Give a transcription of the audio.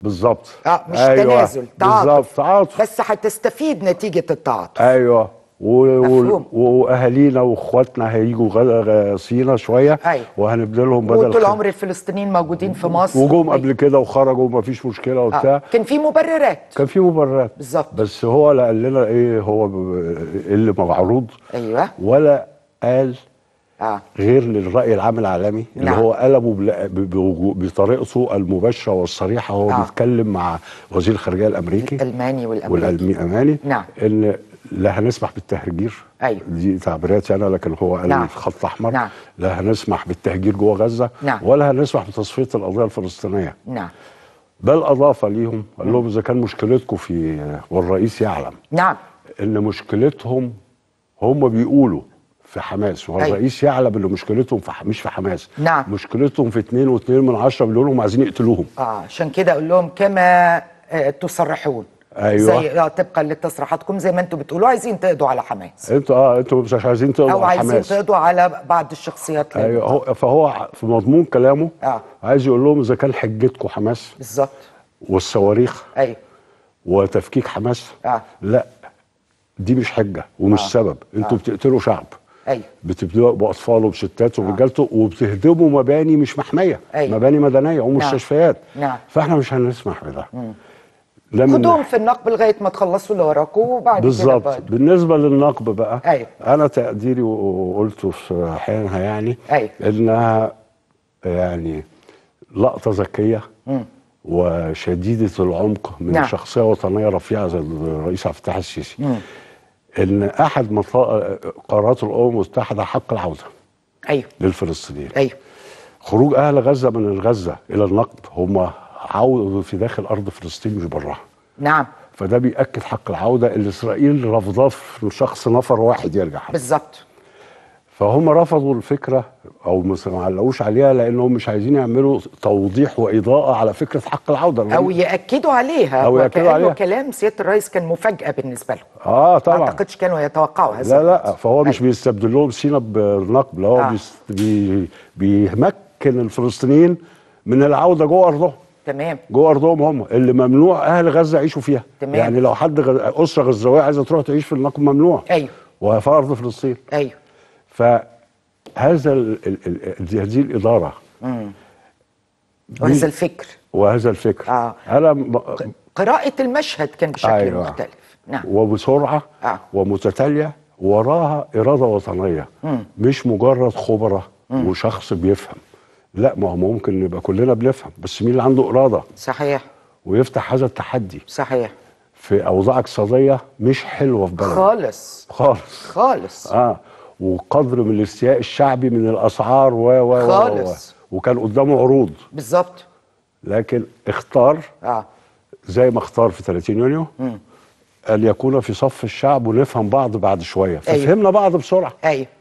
بالظبط اه مش أيوة. تنازل تعاطف تعاطف بس هتستفيد نتيجه التعاطف ايوه و... واهالينا واخواتنا هيجوا غل... سينا شويه أيوة. وهنبني لهم بدل وطول عمر الفلسطينيين موجودين في مصر وجم قبل أيوة. كده وخرجوا وما فيش مشكله آه، وبتاع آه. كان في مبررات كان في مبررات بالظبط بس هو لا قال لنا ايه هو اللي معروض ايوه ولا قال آه. غير للراي العام العالمي نعم. اللي هو قلبه بطريقته المباشره والصريحه وهو آه. بيتكلم مع وزير الخارجيه الامريكي الالماني والامريكي والالماني نعم ان لا هنسمح بالتهجير أيوة. دي تعبيراتي يعني، انا لكن هو قال نعم. في خط احمر نعم. لا هنسمح بالتهجير جوه غزه نعم. ولا هنسمح بتصفيه القضيه الفلسطينيه نعم بل اضاف ليهم قال لهم اذا كان مشكلتكم في والرئيس يعلم نعم ان مشكلتهم هم بيقولوا في حماس وهو أيوة. الرئيس يعلم ان مشكلتهم في مش في حماس نعم. مشكلتهم في 2 و2 من 10 بيقولوا لهم عايزين يقتلوهم اه عشان كده اقول لهم كما آه، تصرحون ايوه زي اه طبقا لتصريحاتكم زي ما انتم بتقولوا عايزين تقضوا على حماس انتوا اه انتوا مش عايزين تقضوا على حماس او عايزين تقضوا على بعض الشخصيات ايوه هو فهو في مضمون كلامه آه. عايز يقول لهم اذا كان حجتكم حماس بالظبط والصواريخ ايوه وتفكيك حماس آه. لا دي مش حجه ومش آه. سبب انتوا آه. بتقتلوا شعب أيوة. بتبتدوا باطفاله وبستاته وبرجالته آه. وبتهدموا مباني مش محميه أيوة. مباني مدنيه ومستشفيات نعم. نعم. فاحنا مش هنسمح بده خدوهم في النقب لغايه ما تخلصوا اللي وراكوا وبعد كده بالظبط بالنسبه للنقب بقى أيوة. انا تقديري وقلته في حينها يعني أيوة. انها يعني لقطه ذكيه وشديده العمق من نعم. شخصيه وطنيه رفيعه زي الرئيس عبد الفتاح السيسي ان احد مطلع... قرارات الامم المتحده حق العوده ايوه للفلسطينيين ايوه خروج اهل غزه من غزه الى النقب هم عودوا في داخل ارض فلسطين مش براها نعم فده بيأكد حق العوده اللي اسرائيل رافضاه شخص نفر واحد يرجع بالظبط فهم رفضوا الفكره او ما علقوش عليها لانهم مش عايزين يعملوا توضيح واضاءه على فكره حق العوده او ياكدوا عليها او ياكدوا عليها كلام سياده الرئيس كان مفاجاه بالنسبه لهم اه طبعا ما اعتقدش كانوا يتوقعوا هذا لا لا فهو مش بيستبدل لهم سينا بالنقب لا هو آه. بي بيمكن الفلسطينيين من العوده جوه ارضهم تمام جوه ارضهم هم اللي ممنوع اهل غزه يعيشوا فيها تمام يعني لو حد غز... اسره غزاويه عايزه تروح تعيش في النقب ممنوع ايوه وفي ارض فلسطين ايوه فهذا هذه الاداره وهذا الفكر وهذا الفكر آه. انا م... قراءه المشهد كان بشكل أيوة. مختلف نعم وبسرعه آه. ومتتاليه وراها اراده وطنيه مم. مش مجرد خبره مم. وشخص بيفهم لا ما هو ممكن نبقى كلنا بنفهم بس مين اللي عنده اراده صحيح ويفتح هذا التحدي صحيح في اوضاع اقتصاديه مش حلوه في بلد خالص خالص خالص اه وقدر من الاستياء الشعبي من الاسعار و و خالص وكان قدامه عروض بالظبط لكن اختار اه زي ما اختار في 30 يونيو مم. ان يكون في صف الشعب ونفهم بعض بعد شويه ففهمنا أيوه. بعض بسرعه ايوه